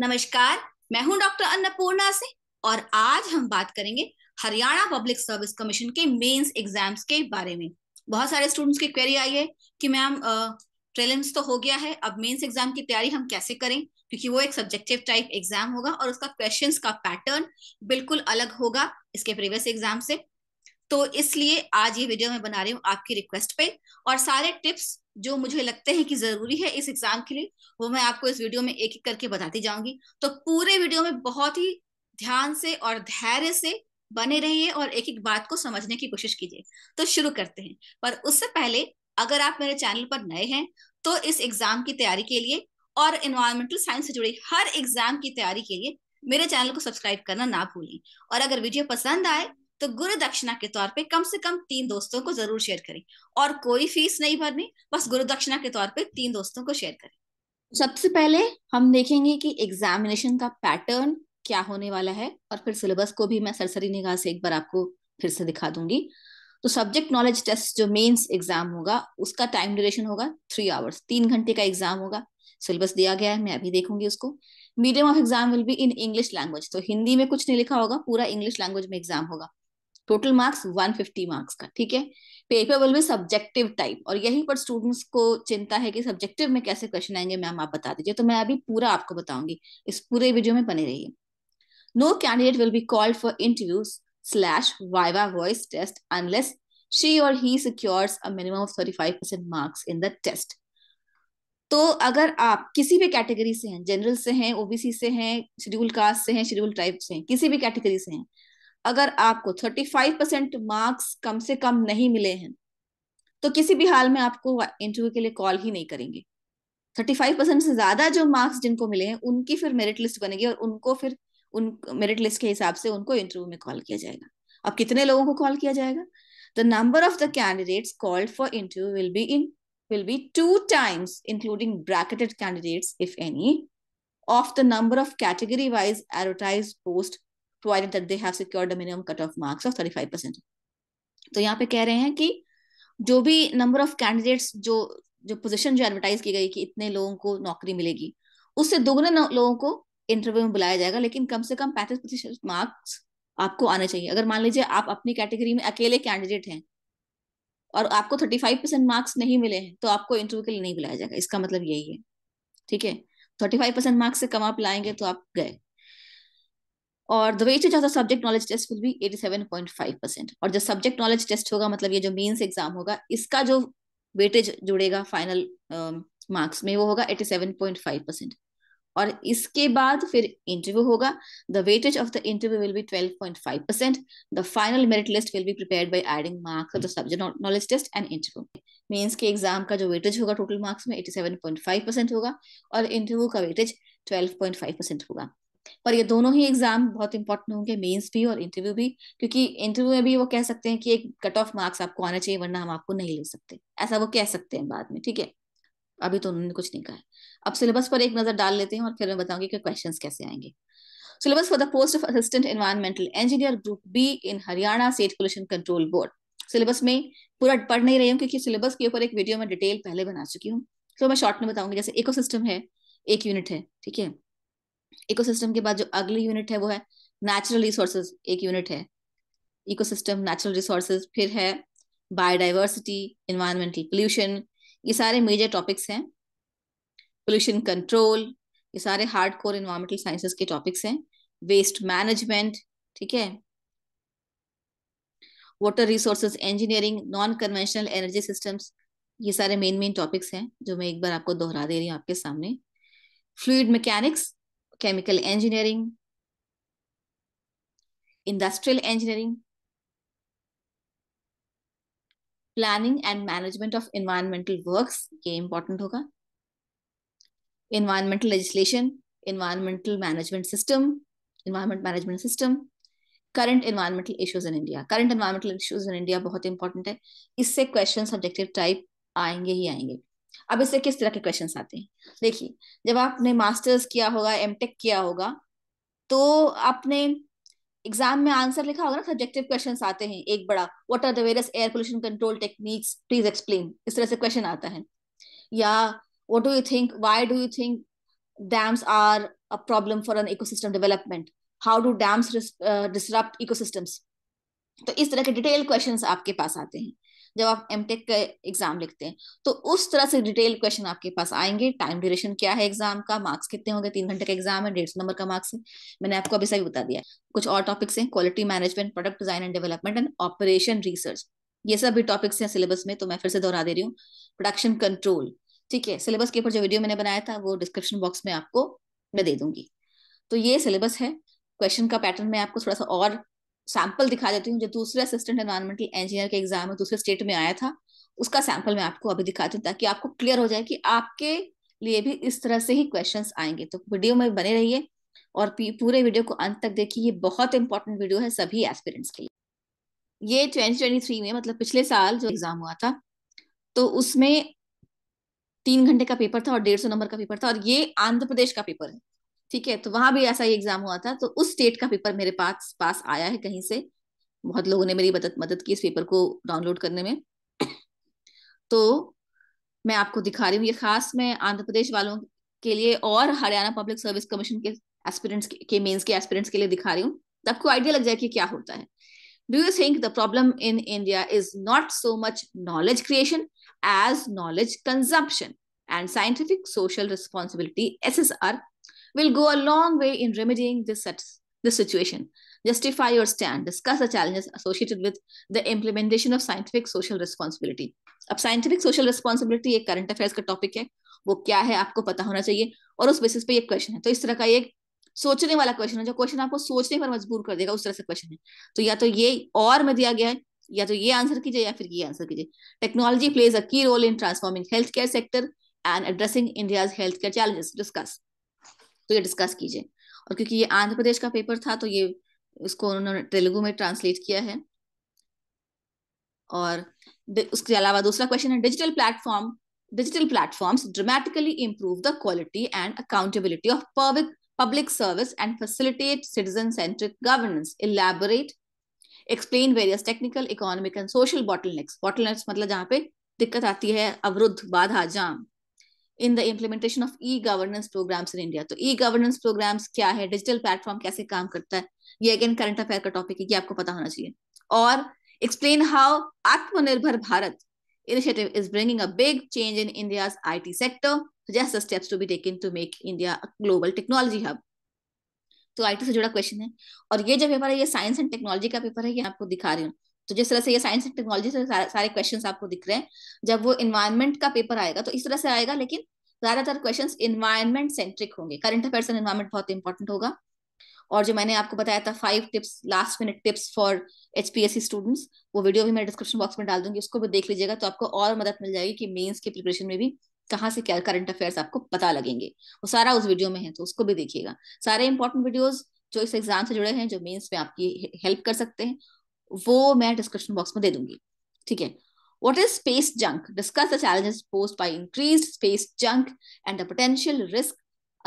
नमस्कार मैं हूं डॉक्टर अन्नपूर्णा से और आज हम बात करेंगे हरियाणा पब्लिक सर्विस कमीशन के मेंस एग्जाम्स के बारे में बहुत सारे स्टूडेंट्स की क्वेरी आई है कि मैम प्रीलिम्स तो हो गया है अब मेंस एग्जाम की तैयारी हम कैसे करें क्योंकि वो एक सब्जेक्टिव टाइप एग्जाम होगा और उसका क्वेश्चन का पैटर्न बिल्कुल अलग होगा इसके प्रीवियस एग्जाम से तो इसलिए आज ये वीडियो मैं बना रही हूँ आपकी रिक्वेस्ट पे और सारे टिप्स जो मुझे लगते हैं कि जरूरी है इस एग्जाम के लिए वो मैं आपको इस वीडियो में एक एक करके बताती जाऊंगी तो पूरे वीडियो में बहुत ही ध्यान से और धैर्य से बने रहिए और एक एक बात को समझने की कोशिश कीजिए तो शुरू करते हैं पर उससे पहले अगर आप मेरे चैनल पर नए हैं तो इस एग्जाम की तैयारी के लिए और इन्वायरमेंटल साइंस से जुड़ी हर एग्जाम की तैयारी के लिए मेरे चैनल को सब्सक्राइब करना ना भूलें और अगर वीडियो पसंद आए तो गुरु दक्षिणा के तौर पे कम से कम तीन दोस्तों को जरूर शेयर करें और कोई फीस नहीं भरनी बस गुरु दक्षिणा के तौर पे तीन दोस्तों को शेयर करें सबसे पहले हम देखेंगे कि एग्जामिनेशन का पैटर्न क्या होने वाला है और फिर सिलेबस को भी मैं सरसरी निगाह से एक बार आपको फिर से दिखा दूंगी तो सब्जेक्ट नॉलेज टेस्ट जो मेन्स एग्जाम होगा उसका टाइम ड्यूरेशन होगा थ्री आवर्स तीन घंटे का एग्जाम होगा सिलेबस दिया गया है मैं अभी देखूंगी उसको medium of exam will be in English language तो हिंदी में कुछ नहीं लिखा होगा पूरा इंग्लिश लैंग्वेज में एग्जाम होगा टोटल मार्क्स 150 मार्क्स का ठीक है paper will be subjective type और यही पर स्टूडेंट्स को चिंता है कि सब्जेक्टिव में कैसे क्वेश्चन आएंगे मैम आप बता दीजिए तो मैं अभी पूरा आपको बताऊंगी इस पूरे वीडियो में बने रहिए no candidate will be called for interview slash viva voce test unless she or he secure a minimum of thirty five percent marks in the test तो अगर आप किसी भी कैटेगरी से हैं जनरल से हैं ओबीसी से हैं शेड्यूल कास्ट से हैं शेड्यूल ट्राइब से हैं किसी भी कैटेगरी से हैं अगर आपको 35 परसेंट मार्क्स कम से कम नहीं मिले हैं तो किसी भी हाल में आपको इंटरव्यू के लिए कॉल ही नहीं करेंगे 35 परसेंट से ज्यादा जो मार्क्स जिनको मिले हैं उनकी फिर मेरिट लिस्ट बनेगी और उनको फिर उन मेरिट लिस्ट के हिसाब से उनको इंटरव्यू में कॉल किया जाएगा अब कितने लोगों को कॉल किया जाएगा the number of the candidates called for interview will be in will be two times including bracketed candidates, if any of the number of category wise advertise post provided that they have secured a minimum cut off marks of 35% तो यहाँ पे कह रहे हैं कि जो भी number of candidates जो जो पोजीशन जो एडवर्टाइज की गई कि इतने लोगों को नौकरी मिलेगी उससे दोगुने लोगों को इंटरव्यू में बुलाया जाएगा लेकिन कम से कम पैंतीस प्रतिशत मार्क्स आपको आने चाहिए अगर मान लीजिए आप अपनी कैटेगरी में अकेले कैंडिडेट हैं और आपको थर्टी फाइव परसेंट मार्क्स नहीं मिले हैं तो आपको इंटरव्यू के लिए नहीं बुलाया जाएगा इसका मतलब यही है ठीक है थर्टी फाइव परसेंट मार्क्स से कम आप लाएंगे तो आप गए और the weightage of the subject knowledge test will be 87.5 percent और जो सब्जेक्ट नॉलेज टेस्ट होगा मतलब ये जो मेंस एग्जाम होगा इसका जो वेटेज जुड़ेगा फाइनल मार्क्स um, में वो होगा 87.5 परसेंट और इसके बाद फिर इंटरव्यू होगा the weightage of the interview will be 12.5 percent the final merit list will be prepare by adding marks of the subject knowledge test and interview mains के exam का जो वेटेज होगा टोटल मार्क्स में 87.5 percent होगा और interview का weightage 12.5 percent होगा पर ये दोनों ही एग्जाम बहुत इंपॉर्टेंट होंगे मेंस भी और इंटरव्यू भी क्योंकि इंटरव्यू में भी वो कह सकते हैं कि एक कट ऑफ मार्क्स आपको आना चाहिए वरना हम आपको नहीं ले सकते ऐसा वो कह सकते हैं बाद में ठीक है अभी तो उन्होंने कुछ नहीं कहा अब सिलेबस पर एक नजर डाल लेते हैं और फिर मैं बताऊंगी कि क्वेश्चन कैसे आएंगे syllabus for the post of assistant environmental engineer group B in Haryana state pollution control board syllabus में पूरा पढ़ नहीं रही हूँ क्योंकि सिलेबस के ऊपर एक वीडियो में डिटेल पहले बना चुकी हूँ तो मैं शॉर्ट में बताऊंगी जैसे इकोसिस्टम है एक यूनिट है ठीक है इकोसिस्टम के बाद जो अगली यूनिट है वो है नेचुरल रिसोर्सेज एक यूनिट है इकोसिस्टम नेचुरल रिसोर्सेज फिर है बायोडाइवर्सिटी इन्वायरमेंटल पोल्यूशन ये सारे मेजर टॉपिक्स हैं पोल्यूशन कंट्रोल ये सारे हार्ड कोर इन्वायरमेंटल साइंसेस के टॉपिक्स हैं वेस्ट मैनेजमेंट ठीक है water resources engineering non conventional energy systems ये सारे मेन मेन टॉपिक्स हैं जो मैं एक बार आपको दोहरा दे रही हूँ आपके सामने fluid mechanics chemical engineering, industrial engineering, planning and management of environmental works ये इंपॉर्टेंट होगा environmental legislation environmental management system environment management system current environmental issues in India current environmental issues in India बहुत important है इससे question subjective type आएंगे ही आएंगे अब इससे किस तरह के क्वेश्चन आते हैं देखिए जब आपने मास्टर्स किया होगा एम किया होगा तो आपने एग्जाम में आंसर लिखा होगा ना सब्जेक्टिव क्वेश्चन आते हैं एक बड़ा what are the various air pollution control techniques please explain इस तरह से क्वेश्चन आता है या what do you think why do you think dams are a problem for an ecosystem development how do dams disrupt ecosystems तो इस तरह के डिटेल क्वेश्चन आपके पास आते हैं जब आप एम टेक का एग्जाम लिखते हैं तो उस तरह से डिटेल क्वेश्चन आपके पास आएंगे टाइम ड्यूरेशन क्या है एग्जाम का मार्क्स कितने होंगे तीन घंटे का एग्जाम है डेढ़ सौ नंबर का मार्क्स है मैंने आपको अभी सभी बता दिया कुछ और टॉपिक्स हैं quality management product design and development and operation research ये सब भी टॉपिक्स हैं सिलेबस में तो मैं फिर से दोहरा दे रही हूँ प्रोडक्शन कंट्रोल ठीक है सिलेबस के ऊपर जो वीडियो मैंने बनाया था वो डिस्क्रिप्शन बॉक्स में आपको मैं दे दूंगी तो ये सिलेबस है क्वेश्चन का पैटर्न मैं आपको थोड़ा सा और सैंपल दिखा देती हूँ जो दूसरे असिस्टेंट एनवायरमेंटल इंजीनियर के एग्जाम में दूसरे स्टेट में आया था उसका सैंपल मैं आपको अभी दिखाती हूँ ताकि आपको क्लियर हो जाए कि आपके लिए भी इस तरह से ही क्वेश्चन आएंगे तो वीडियो में बने रहिए और पूरे वीडियो को अंत तक देखिए ये बहुत इंपॉर्टेंट वीडियो है सभी एस्पिरेंट्स के लिए ये 2023 में मतलब पिछले साल जो एग्जाम हुआ था तो उसमें तीन घंटे का पेपर था और डेढ़ सौ नंबर का पेपर था और ये आंध्र प्रदेश का पेपर है ठीक है तो वहां भी ऐसा ही एग्जाम हुआ था तो उस स्टेट का पेपर मेरे पास पास आया है कहीं से बहुत लोगों ने मेरी मदद मदद की इस पेपर को डाउनलोड करने में तो मैं आपको दिखा रही हूँ ये खास मैं आंध्र प्रदेश वालों के लिए और हरियाणा पब्लिक सर्विस कमीशन के एस्पिरेंट्स के मेंस के एस्पिरेंट्स के लिए दिखा रही हूँ तो आपको आइडिया लग जाए कि क्या होता है do you think the problem in India is not so much knowledge creation as knowledge consumption and scientific social responsibility S S R will go a long way in remedying this, this situation. Justify your stand, discuss the challenges associated with the implementation of scientific social responsibility. अब scientific social responsibility एक current affairs का topic है वो क्या है आपको पता होना चाहिए और उस बेसिस पे ये क्वेश्चन है तो इस तरह का ये सोचने वाला क्वेश्चन है जो क्वेश्चन आपको सोचने पर मजबूर कर देगा उस तरह से क्वेश्चन है तो या तो ये और में दिया गया है या तो ये आंसर कीजिए या फिर ये आंसर कीजिए technology plays a key role in transforming health care sector and addressing India's health care challenges discuss तो ये डिस्कस कीजिए और क्योंकि ये आंध्र प्रदेश का पेपर था तो ये उसको उन्होंने तेलुगु में ट्रांसलेट किया है और उसके अलावा दूसरा क्वेश्चन है digital platform digital platforms dramatically improve the quality and accountability of public public service and facilitate citizen centric governance elaborate explain various technical economic and social bottle मतलब जहां पे दिक्कत आती है अवरुद्ध बाधा जाम in the implementation of e governance programmes in India तो ई गवर्नेंस प्रोग्राम्स क्या है डिजिटल प्लेटफॉर्म कैसे काम करता है ये अगेन करंट अफेयर का टॉपिक है ये आपको पता होना चाहिए और explain how Aatmanirbhar Bharat initiative is bringing a big change in India IT sector suggests the steps to be taken to make India global technology hub तो आईटी से जुड़ा क्वेश्चन है और ये जो पेपर है ये साइंस एंड टेक्नोलॉजी का पेपर है ये आपको दिखा रही हूँ तो जिस तरह से ये साइंस एंड टेक्नोलॉजी से सारे क्वेश्चन आपको दिख रहे हैं जब वो इन्वायरमेंट का पेपर आएगा तो इस तरह से आएगा लेकिन ज्यादातर क्वेश्चन इन्वायरमेंट सेंट्रिक होंगे करंट अफेयर्स एंड इन्वायरमेंट बहुत इंपॉर्टेंट होगा और जो मैंने आपको बताया था five tips last minute tips for H students वो वीडियो भी मैं डिस्क्रिप्शन बॉक्स में डाल दूंगी उसको भी देख लीजिएगा तो आपको और मदद मिल जाएगी कि मेन्स के प्रिपरेशन में भी कहाँ से क्या करंट अफेयर्स आपको पता लगेंगे वो सारा उस वीडियो में है तो उसको भी देखिएगा सारे इंपॉर्टेंट वीडियोज जो इस एग्जाम से जुड़े हैं जो मेन्स में आपकी हेल्प कर सकते हैं वो मैं डिस्क्रिप्शन बॉक्स में दे दूंगी ठीक है What is space junk discuss the challenges posed by increased space junk and the potential risk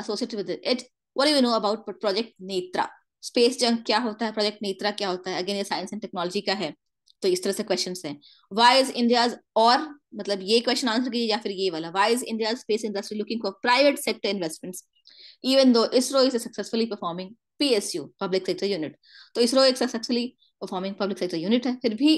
associated with it. What do you know about Project Netra? Space क्या होता है प्रोजेक्ट नेत्रा क्या होता है अगेन ये साइंस एंड टेक्नोलॉजी का है तो इस तरह से क्वेश्चन है वाई इज इंडिया और मतलब ये क्वेश्चन आंसर कीजिए या फिर ये वाला why is India space industry looking for private sector investment even though ISRO is successfully performing PSU public sector unit तो इसरो एक successfully performing public sector unit है फिर भी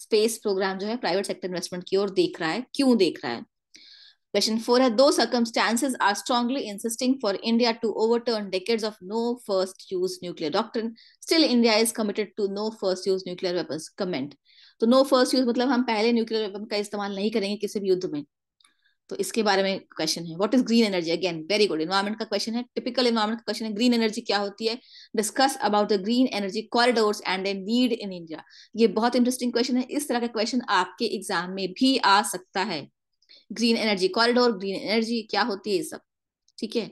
स्पेस प्रोग्राम जो है प्राइवेट सेक्टर इन्वेस्टमेंट की ओर देख रहा है क्यों देख रहा है क्वेश्चन फोर है though circumstances are strongly insisting for India to overturn decades of no first use nuclear doctrine still India is committed to no first use nuclear weapons comment तो नो फर्स्ट यूज मतलब हम पहले nuclear weapon का इस्तेमाल नहीं करेंगे किसी भी युद्ध में तो इसके बारे में क्वेश्चन है what is green energy again very good environment का क्वेश्चन है टिपिकल इन्वायरमेंट का क्वेश्चन है ग्रीन एनर्जी क्या होती है discuss about the green energy corridors and a need in India ये बहुत इंटरेस्टिंग क्वेश्चन है इस तरह का क्वेश्चन आपके एग्जाम में भी आ सकता है green energy corridor green energy क्या होती है सब ठीक है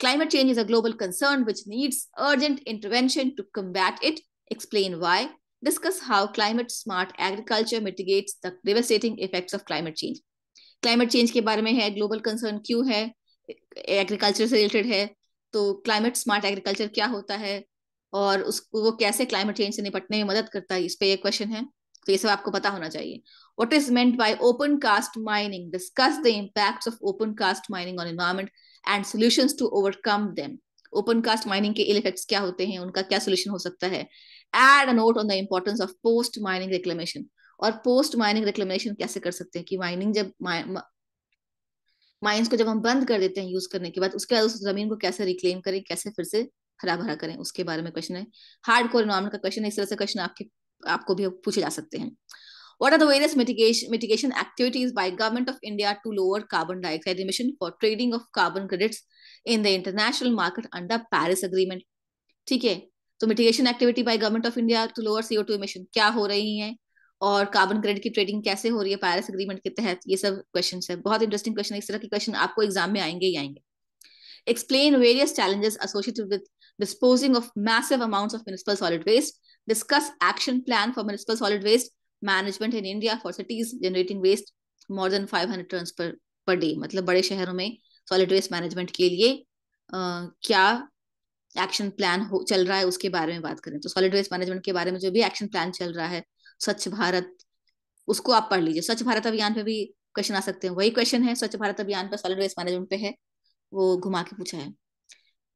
climate change is a global concern which needs urgent intervention to combat it explain why discuss how climate smart agriculture mitigates the devastating effects of climate change climate change के बारे में है ग्लोबल कंसर्न क्यों है agriculture से related है तो climate smart agriculture क्या होता है और उस वो कैसे क्लाइमेट चेंज से निपटने में मदद करता है इस पर एक क्वेश्चन है तो ये सब आपको पता होना चाहिए what is meant by open cast mining discuss the impact of open cast mining on environment and solution to overcome them open cast mining के इल क्या होते हैं उनका क्या सोल्यूशन हो सकता है add a note on the importance of post mining reclamation और पोस्ट माइनिंग रिक्लेमेशन कैसे कर सकते हैं कि माइनिंग जब माइंस को जब हम बंद कर देते हैं यूज करने के बाद उसके बाद उस जमीन को कैसे रिक्लेम करें कैसे फिर से हरा भरा करें उसके बारे में क्वेश्चन है हार्ड कोर इन्वायरमेंट का क्वेश्चन है इस तरह से क्वेश्चन आपके आपको भी पूछे जा सकते हैं what are the various mitigation, mitigation activities by government of India carbon lower carbon dioxide emission for trading of carbon credits in the international market under ठीक है तो mitigation activity by government of India to lower CO two emission क्या हो रही है और carbon crate की trading कैसे हो रही है पैरिस अग्रीमेंट के तहत ये सब क्वेश्चन है बहुत इंटरेस्टिंग क्वेश्चन इस तरह के क्वेश्चन आपको एग्जाम में आएंगे ही आएंगे explain various challenges associated with disposing of massive amount of municipal solid waste discuss action plan for municipal solid waste management in India for cities generating waste more than five hundred tonne per per day मतलब बड़े शहरों में solid waste management के लिए uh, क्या action plan चल रहा है उसके बारे में बात करें तो सॉलिड वेस्ट मैनेजमेंट के बारे में जो भी एक्शन प्लान चल रहा है स्वच्छ भारत उसको आप पढ़ लीजिए स्वच्छ भारत अभियान पे भी क्वेश्चन आ सकते हैं वही क्वेश्चन है स्वच्छ भारत अभियान पे सॉलिड वेस्ट मैनेजमेंट पे है वो घुमा के पूछा है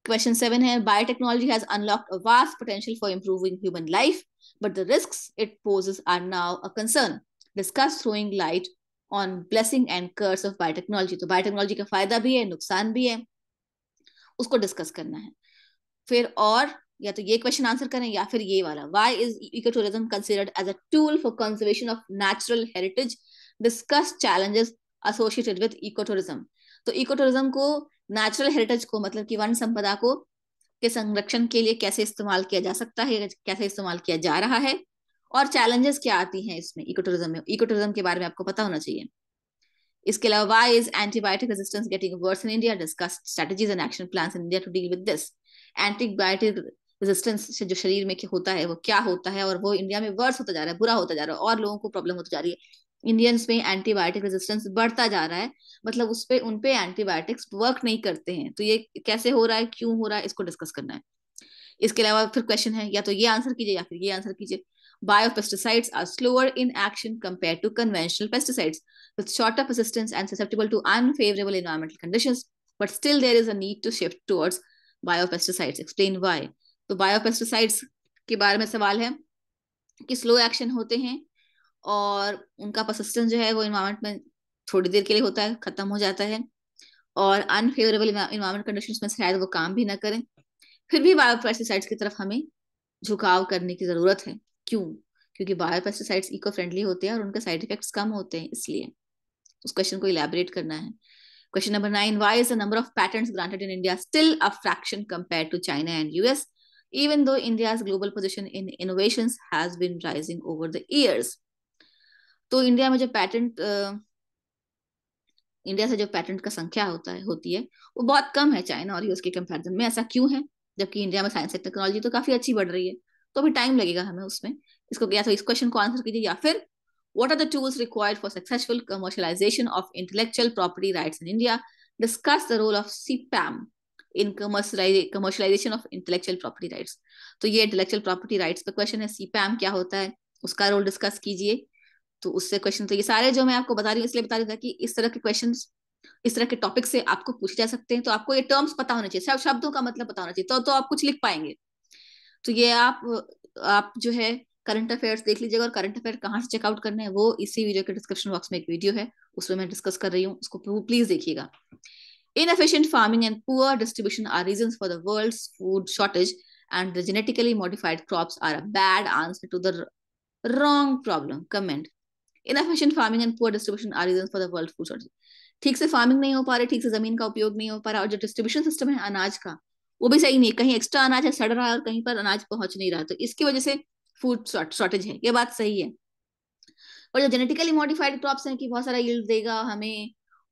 क्वेश्चन सेवन है biotechnology has unlock a vast potential for improving human life but the risk it poses are now a concern discuss throwing light on blessing and curse of biotechnology तो biotechnology का फायदा भी है नुकसान भी है उसको डिस्कस करना है फिर और या तो ये क्वेश्चन आंसर करें या फिर ये वाला why is eco tourism considered as a tool for conservation of natural heritage discuss challenges associated with eco tourism तो इको टूरिज्म को नेचुरल हेरिटेज को मतलब कि वन संपदा को के संरक्षण के लिए कैसे इस्तेमाल किया जा सकता है कैसे इस्तेमाल किया जा रहा है और चैलेंजेस क्या आती हैं इसमें इको टूरिज्म में इको टूरिज्म के बारे में आपको पता होना चाहिए इसके अलावा why is antibiotic resistance getting worse in India discuss strategies and action plan in India to deal with this antibiotic resistance जो शरीर में होता है वो क्या होता है और वो इंडिया में वर्स होता जा रहा है बुरा होता जा रहा है और लोगों को प्रॉब्लम होती जा रही है इंडियंस में एंटीबायोटिक रेजिस्टेंस बढ़ता जा रहा है मतलब उस पर उनपे एंटीबायोटिक्स वर्क नहीं करते हैं तो ये कैसे हो रहा है क्यों हो रहा है इसको डिस्कस करना है इसके अलावा फिर क्वेश्चन है या तो ये आंसर कीजिए या फिर ये आंसर कीजिए bio pesticides are slower in action compare to conventional pesticides with short of assistance and susceptible to unfavourable environmental condition but still there is a to shift towards biopesticides explain why तो biopesticides के बारे में सवाल है कि slow action होते हैं और उनका परसिस्टेंस जो है वो इन्वायरमेंट में थोड़ी देर के लिए होता है खत्म हो जाता है और अनफेवरेबल इन्वायरमेंट कंडीशंस में शायद वो काम भी ना करें फिर भी बायोपेस्टिसाइड्स की तरफ हमें झुकाव करने की जरूरत है क्यों क्योंकि बायोपेस्टिसाइड्स इको फ्रेंडली होते हैं और उनके साइड इफेक्ट्स कम होते हैं इसलिए उस क्वेश्चन को इलेबोरेट करना है question number nine why is the number of patent granted in India still a fraction compare to China and US even though India's global position in innovations has been rising over the years. तो India में जो patent India से जो patent का संख्या होता है होती है वो बहुत कम है चाइना और यूएस के कंपैरिजन में ऐसा क्यों है जबकि इंडिया में साइंस एंड टेक्नोलॉजी तो काफी अच्छी बढ़ रही है तो अभी टाइम लगेगा हमें उसमें इसको या तो इस क्वेश्चन को आंसर कीजिए या फिर what are the tools required for successful commercialisation of intellectual property rights in India discuss the role of C in commercialisation of intellectual property rights तो ये इंटेलेक्चुअल प्रॉपर्टी राइट्स पर क्वेश्चन है सीपैम क्या होता है उसका रोल डिस्कस कीजिए तो उससे क्वेश्चन तो ये सारे जो मैं आपको बता रही हूँ इसलिए बता रही था कि इस तरह के क्वेश्चन इस तरह के टॉपिक से आपको पूछे जा सकते हैं तो आपको ये टर्म्स पता होना चाहिए शब्दों का मतलब पता होना चाहिए तो, तो आप कुछ लिख पाएंगे तो ये आप आप जो है करंट अफेयर्स देख लीजिएगा और करंट अफेयर कहाँ से चेकआउट करने हैं वो इसी वीडियो के डिस्क्रिप्शन बॉक्स में एक वीडियो है उसमें मैं डिस्कस कर रही हूँ उसको प्लीज देखिएगा Inefficient farming and poor distribution are reasons for the world's food shortage, and the genetically modified crops are a bad answer to the wrong problem. Comment. Inefficient farming and poor distribution are reason for the world food shortage ठीक से farming नहीं हो पा रही ठीक से जमीन का उपयोग नहीं हो पा रहा और जो डिस्ट्रीब्यूशन सिस्टम है अनाज का वो भी सही नहीं कहीं एक्स्ट्रा अनाज है सड़ रहा है और कहीं पर अनाज पहुंच नहीं रहा तो इसकी वजह से फूड शॉर्टेज है ये बात सही है और जो जेनेटिकली मॉडिफाइड क्रॉप्स हैं कि बहुत सारा यील्ड देगा हमें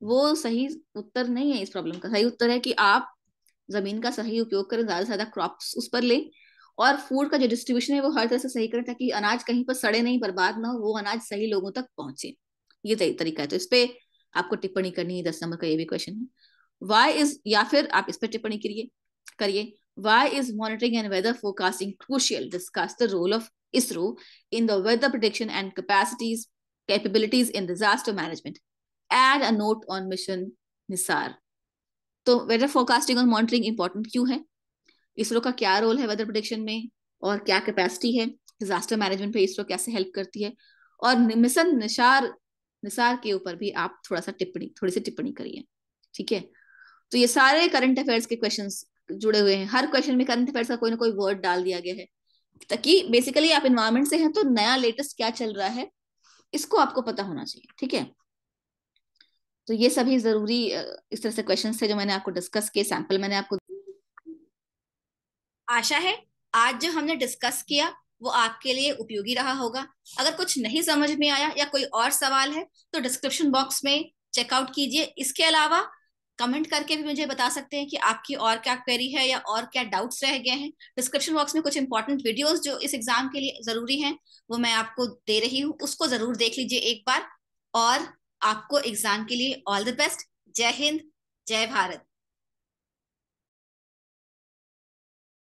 वो सही उत्तर नहीं है इस प्रॉब्लम का सही उत्तर है कि आप जमीन का सही उपयोग करें ज्यादा से ज्यादा क्रॉप उस पर लें और फूड का जो डिस्ट्रीब्यूशन है वो हर तरह से सही करें ताकि अनाज कहीं पर सड़े नहीं बर्बाद ना हो वो अनाज सही लोगों तक पहुंचे ये तरीका है तो इस पे आपको टिप्पणी करनी है दस नंबर का ये भी क्वेश्चन है वाई इज या फिर आप इस पर टिप्पणी करिए करिए why is monitoring and weather forecasting crucial discuss the role of ISRO in the weather prediction and capacities capabilities in disaster management add a note on mission NISAR तो वेदर फोरकास्टिंग और मॉनिटरिंग इंपॉर्टेंट क्यों है इसरो का क्या role है weather prediction में और क्या कैपेसिटी है डिजास्टर मैनेजमेंट पे इसरो कैसे हेल्प करती है और मिशन निशार निसार के ऊपर भी आप थोड़ा सा टिप्पणी थोड़ी सी टिप्पणी करिए ठीक है तो ये सारे करंट अफेयर्स के क्वेश्चन जुड़े हुए हैं हर क्वेश्चन में करंट अफेयर्स का कोई ना कोई वर्ड डाल दिया गया है ताकि बेसिकली आप इन्वायरमेंट से हैं तो नया लेटेस्ट क्या चल रहा है इसको आपको पता होना चाहिए ठीक है तो ये सभी जरूरी इस तरह से क्वेश्चन थे जो मैंने आपको डिस्कस किए सैंपल मैंने आपको आशा है आज जो हमने डिस्कस किया वो आपके लिए उपयोगी रहा होगा अगर कुछ नहीं समझ में आया या कोई और सवाल है तो डिस्क्रिप्शन बॉक्स में चेकआउट कीजिए इसके अलावा कमेंट करके भी मुझे बता सकते हैं कि आपकी और क्या क्वेरी है या और क्या डाउट्स रह गए हैं डिस्क्रिप्शन बॉक्स में कुछ इंपॉर्टेंट वीडियोस जो इस एग्जाम के लिए जरूरी हैं वो मैं आपको दे रही हूँ उसको जरूर देख लीजिए एक बार और आपको एग्जाम के लिए ऑल द बेस्ट जय हिंद जय भारत